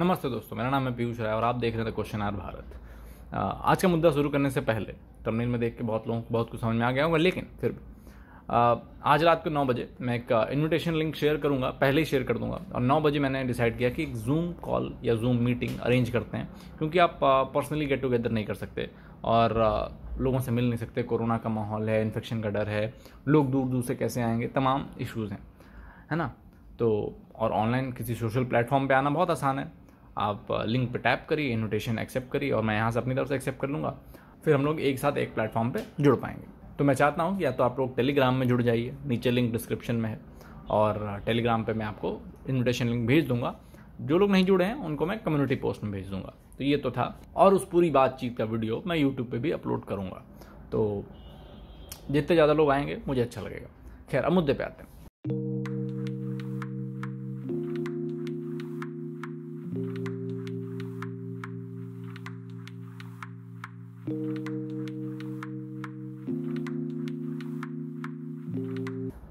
नमस्ते दोस्तों मेरा नाम है पीयूष राय और आप देख रहे थे क्वेश्चन आर भारत आज का मुद्दा शुरू करने से पहले तमनील में देख के बहुत लोगों को बहुत कुछ समझ में आ गया होगा लेकिन फिर भी आज रात को नौ बजे मैं एक इन्विटेशन लिंक शेयर करूंगा पहले ही शेयर कर दूंगा और नौ बजे मैंने डिसाइड किया कि एक जूम कॉल या जूम मीटिंग अरेंज करते हैं क्योंकि आप पर्सनली गेट टुगेदर नहीं कर सकते और लोगों से मिल नहीं सकते कोरोना का माहौल है इन्फेक्शन का डर है लोग दूर दूर से कैसे आएंगे तमाम इश्यूज़ हैं है ना तो और ऑनलाइन किसी सोशल प्लेटफॉर्म पे आना बहुत आसान है आप लिंक पर टैप करिए इनविटेशन एक्सेप्ट करिए और मैं यहाँ से अपनी तरफ से एक्सेप्ट कर लूँगा फिर हम लोग एक साथ एक प्लेटफॉर्म पर जुड़ पाएंगे तो मैं चाहता हूँ कि या तो आप लोग टेलीग्राम में जुड़ जाइए नीचे लिंक डिस्क्रिप्शन में है और टेलीग्राम पे मैं आपको इनविटेशन लिंक भेज दूंगा जो लोग नहीं जुड़े हैं उनको मैं कम्युनिटी पोस्ट में भेज दूंगा तो ये तो था और उस पूरी बातचीत का वीडियो मैं यूट्यूब पे भी अपलोड करूँगा तो जितने ज़्यादा लोग आएंगे मुझे अच्छा लगेगा खैर अब मुद्दे पे आते हैं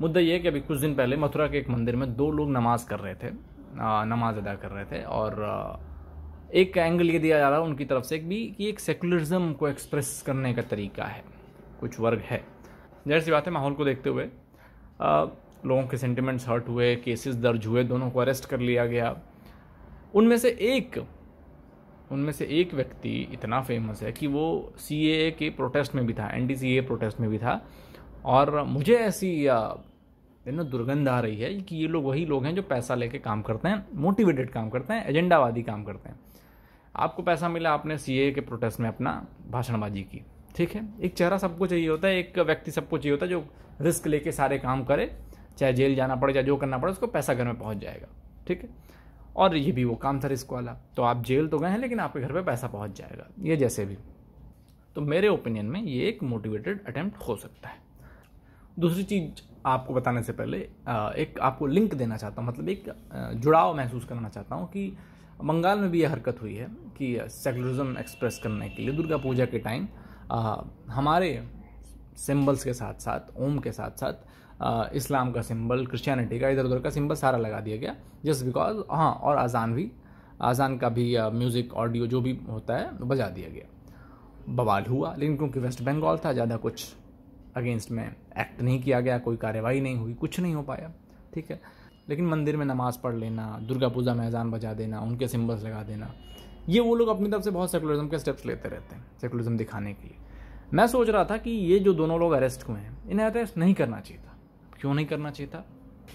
मुद्दा ये है कि अभी कुछ दिन पहले मथुरा के एक मंदिर में दो लोग नमाज कर रहे थे नमाज अदा कर रहे थे और एक एंगल ये दिया जा रहा है उनकी तरफ से भी कि एक सेकुलरिज्म को एक्सप्रेस करने का तरीका है कुछ वर्ग है जहर सी बात है माहौल को देखते हुए लोगों के सेंटिमेंट्स हर्ट हुए केसेस दर्ज हुए दोनों को अरेस्ट कर लिया गया उनमें से एक उनमें से एक व्यक्ति इतना फेमस है कि वो सी के प्रोटेस्ट में भी था एन प्रोटेस्ट में भी था और मुझे ऐसी यू नो दुर्गंध आ रही है कि ये लोग वही लोग हैं जो पैसा लेके काम करते हैं मोटिवेटेड काम करते हैं एजेंडावादी काम करते हैं आपको पैसा मिला आपने सी के प्रोटेस्ट में अपना भाषणबाजी की ठीक है एक चेहरा सबको चाहिए होता है एक व्यक्ति सबको चाहिए होता है जो रिस्क लेके सारे काम करे चाहे जेल जाना पड़े चाहे जो करना पड़े उसको पैसा घर में पहुंच जाएगा ठीक है और ये भी वो काम था रिस्क वाला तो आप जेल तो गए हैं लेकिन आपके घर पे पैसा पहुंच जाएगा ये जैसे भी तो मेरे ओपिनियन में ये एक मोटिवेटेड अटैम्प्ट हो सकता है दूसरी चीज़ आपको बताने से पहले एक आपको लिंक देना चाहता हूँ मतलब एक जुड़ाव महसूस करना चाहता हूँ कि बंगाल में भी यह हरकत हुई है कि सेकुलरिज्म एक्सप्रेस करने के लिए दुर्गा पूजा के टाइम हमारे सिंबल्स के साथ साथ ओम के साथ साथ इस्लाम का सिंबल क्रिश्चियनिटी का इधर उधर का सिंबल सारा लगा दिया गया जस्ट बिकॉज हाँ और अजान भी अजान का भी म्यूज़िक ऑडियो जो भी होता है बजा दिया गया बवाल हुआ लेकिन क्योंकि वेस्ट बंगाल था ज़्यादा कुछ अगेंस्ट में एक्ट नहीं किया गया कोई कार्रवाई नहीं हुई कुछ नहीं हो पाया ठीक है लेकिन मंदिर में नमाज़ पढ़ लेना दुर्गा पूजा में अजान बजा देना उनके सिम्बल्स लगा देना ये वो लोग अपनी तरफ से बहुत सेकुलरिज्म के स्टेप्स लेते रहते हैं सेकुलरिज्म दिखाने के लिए मैं सोच रहा था कि ये जो दोनों लोग अरेस्ट हुए हैं इन्हें अरेस्ट नहीं करना चाहिए था क्यों नहीं करना चाहिए था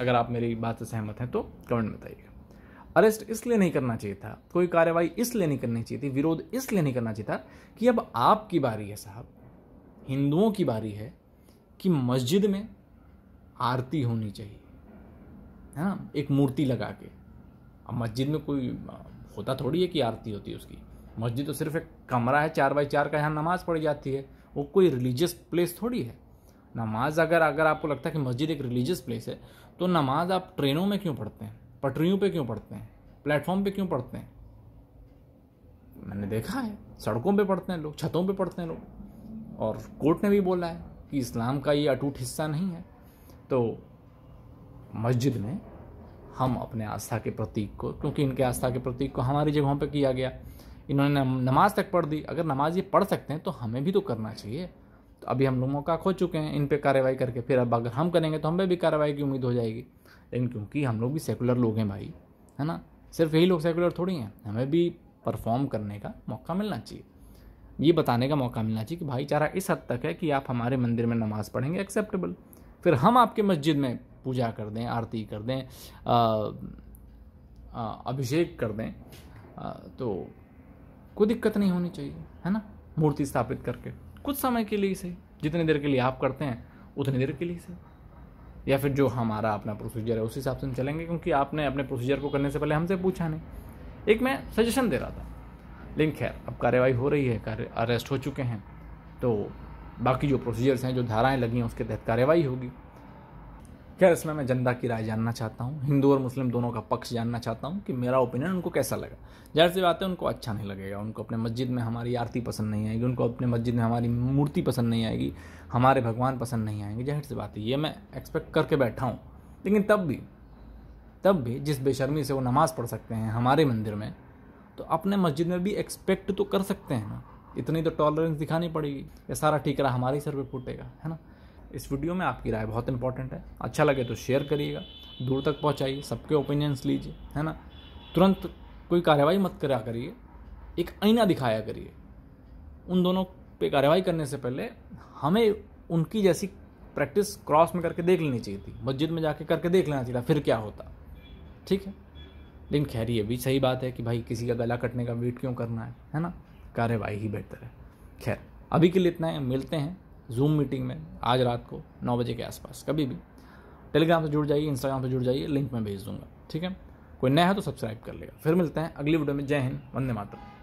अगर आप मेरी बात से सहमत हैं तो कमेंट में बताइएगा अरेस्ट इसलिए नहीं करना चाहिए था कोई कार्रवाई इसलिए नहीं करनी चाहिए थी विरोध इसलिए नहीं करना चाहिए था कि अब आपकी बारी है साहब हिंदुओं की बारी है कि मस्जिद में आरती होनी चाहिए है ना एक मूर्ति लगा के अब मस्जिद में कोई होता थोड़ी है कि आरती होती है उसकी मस्जिद तो सिर्फ एक कमरा है चार बाई चार का यहाँ नमाज़ पढ़ी जाती है वो कोई रिलीजियस प्लेस थोड़ी है नमाज अगर अगर आपको लगता है कि मस्जिद एक रिलीजियस प्लेस है तो नमाज आप ट्रेनों में क्यों पढ़ते हैं पटरियों पे क्यों पढ़ते हैं प्लेटफॉर्म पे क्यों पढ़ते हैं मैंने देखा है सड़कों पे पढ़ते हैं लोग छतों पे पढ़ते हैं लोग और कोर्ट ने भी बोला है कि इस्लाम का ये अटूट हिस्सा नहीं है तो मस्जिद में हम अपने आस्था के प्रतीक को क्योंकि इनके आस्था के प्रतीक को हमारी जगहों पर किया गया इन्होंने नमाज तक पढ़ दी अगर नमाज ये पढ़ सकते हैं तो हमें भी तो करना चाहिए तो अभी हम लोग मौका खो चुके हैं इन पर कार्रवाई करके फिर अब अगर हम करेंगे तो हमें भी कार्रवाई की उम्मीद हो जाएगी लेकिन क्योंकि हम लोग भी सेकुलर लोग हैं भाई है ना सिर्फ यही लोग सेकुलर थोड़ी हैं हमें भी परफॉर्म करने का मौका मिलना चाहिए ये बताने का मौका मिलना चाहिए कि भाईचारा इस हद तक है कि आप हमारे मंदिर में नमाज़ पढ़ेंगे एक्सेप्टेबल फिर हम आपके मस्जिद में पूजा कर दें आरती कर दें अभिषेक कर दें आ, तो कोई दिक्कत नहीं होनी चाहिए है ना मूर्ति स्थापित करके कुछ समय के लिए सही जितने देर के लिए आप करते हैं उतनी देर के लिए सही या फिर जो हमारा अपना प्रोसीजर है उस हिसाब से हम चलेंगे क्योंकि आपने अपने प्रोसीजर को करने से पहले हमसे पूछा नहीं एक मैं सजेशन दे रहा था लेकिन खैर अब कार्रवाई हो रही है अरेस्ट हो चुके हैं तो बाकी जो प्रोसीजर्स हैं जो धाराएं लगी हैं उसके तहत कार्रवाई होगी खैर इसमें मैं जनता की राय जानना चाहता हूँ हिंदू और मुस्लिम दोनों का पक्ष जानना चाहता हूँ कि मेरा ओपिनियन उनको कैसा लगा जाहिर सी बात है उनको अच्छा नहीं लगेगा उनको अपने मस्जिद में हमारी आरती पसंद नहीं आएगी उनको अपने मस्जिद में हमारी मूर्ति पसंद नहीं आएगी हमारे भगवान पसंद नहीं आएंगे जाहिर सी बात है ये मैं एक्सपेक्ट करके बैठा हूँ लेकिन तब भी तब भी जिस बेशर्मी से वो नमाज़ पढ़ सकते हैं हमारे मंदिर में तो अपने मस्जिद में भी एक्सपेक्ट तो कर सकते हैं ना इतनी तो टॉलरेंस दिखानी पड़ेगी ये सारा ठीकरा हमारे सर पर फूटेगा है ना इस वीडियो में आपकी राय बहुत इंपॉर्टेंट है अच्छा लगे तो शेयर करिएगा दूर तक पहुँचाइए सबके ओपिनियंस लीजिए है ना तुरंत कोई कार्रवाई मत करा करिए एक आईना दिखाया करिए उन दोनों पे कार्रवाई करने से पहले हमें उनकी जैसी प्रैक्टिस क्रॉस में करके देख लेनी चाहिए थी मस्जिद में जाके करके देख लेना चाहिए फिर क्या होता ठीक है लेकिन खैर ये भी सही बात है कि भाई किसी का गला कटने का वेट क्यों करना है है ना कार्यवाही ही बेहतर है खैर अभी के लिए इतना है मिलते हैं जूम मीटिंग में आज रात को नौ बजे के आसपास कभी भी टेलीग्राम से जुड़ जाइए इंस्टाग्राम से जुड़ जाइए लिंक मैं भेज दूंगा ठीक है कोई नया है तो सब्सक्राइब कर लेगा फिर मिलते हैं अगली वीडियो में जय हिंद वंदे मातरम